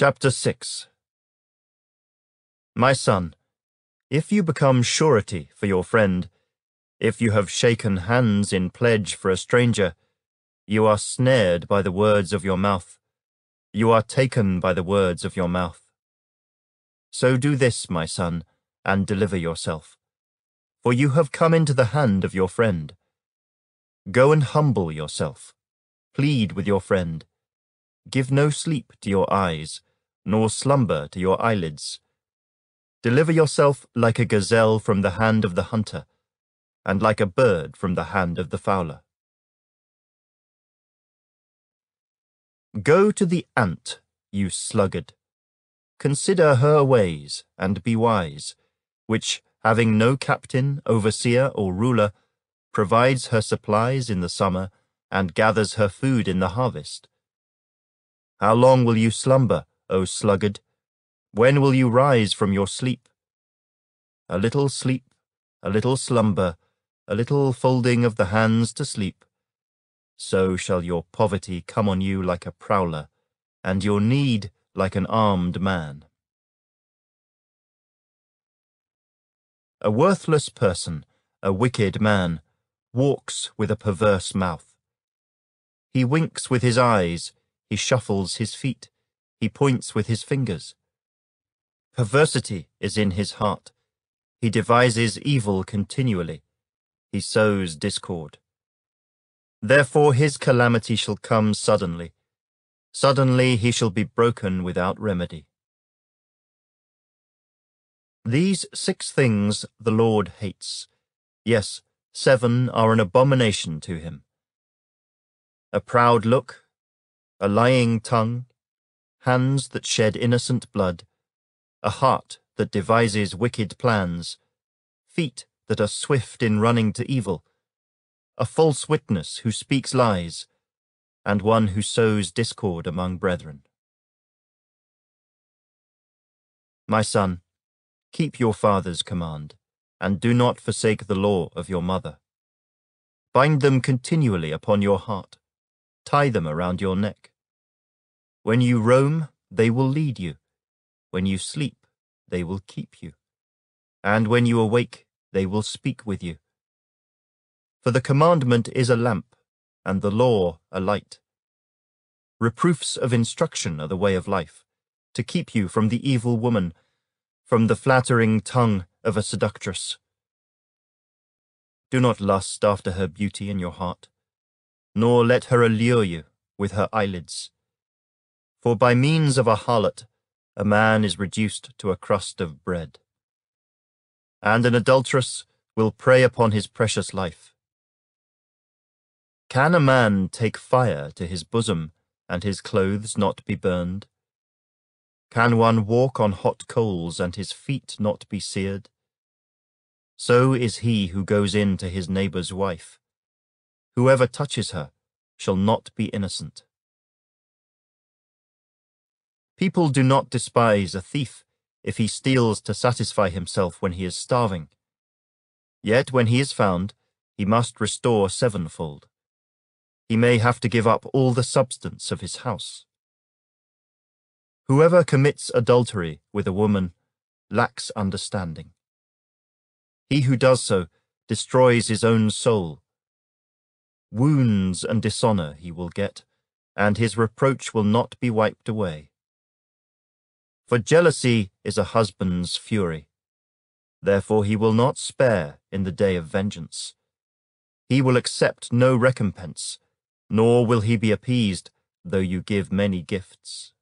Chapter 6 My son, if you become surety for your friend, if you have shaken hands in pledge for a stranger, you are snared by the words of your mouth. You are taken by the words of your mouth. So do this, my son, and deliver yourself. For you have come into the hand of your friend. Go and humble yourself. Plead with your friend. Give no sleep to your eyes nor slumber to your eyelids. Deliver yourself like a gazelle from the hand of the hunter, and like a bird from the hand of the fowler. Go to the ant, you sluggard. Consider her ways, and be wise, which, having no captain, overseer, or ruler, provides her supplies in the summer, and gathers her food in the harvest. How long will you slumber, O sluggard? When will you rise from your sleep? A little sleep, a little slumber, a little folding of the hands to sleep. So shall your poverty come on you like a prowler, and your need like an armed man. A worthless person, a wicked man, walks with a perverse mouth. He winks with his eyes, he shuffles his feet, he points with his fingers. Perversity is in his heart. He devises evil continually. He sows discord. Therefore his calamity shall come suddenly. Suddenly he shall be broken without remedy. These six things the Lord hates. Yes, seven are an abomination to him. A proud look, a lying tongue, hands that shed innocent blood, a heart that devises wicked plans, feet that are swift in running to evil, a false witness who speaks lies, and one who sows discord among brethren. My son, keep your father's command, and do not forsake the law of your mother. Bind them continually upon your heart, tie them around your neck. When you roam, they will lead you. When you sleep, they will keep you. And when you awake, they will speak with you. For the commandment is a lamp, and the law a light. Reproofs of instruction are the way of life, to keep you from the evil woman, from the flattering tongue of a seductress. Do not lust after her beauty in your heart, nor let her allure you with her eyelids. For by means of a harlot, a man is reduced to a crust of bread. And an adulteress will prey upon his precious life. Can a man take fire to his bosom, and his clothes not be burned? Can one walk on hot coals, and his feet not be seared? So is he who goes in to his neighbour's wife. Whoever touches her shall not be innocent. People do not despise a thief if he steals to satisfy himself when he is starving. Yet when he is found, he must restore sevenfold. He may have to give up all the substance of his house. Whoever commits adultery with a woman lacks understanding. He who does so destroys his own soul. Wounds and dishonor he will get, and his reproach will not be wiped away. For jealousy is a husband's fury. Therefore he will not spare in the day of vengeance. He will accept no recompense, nor will he be appeased, though you give many gifts.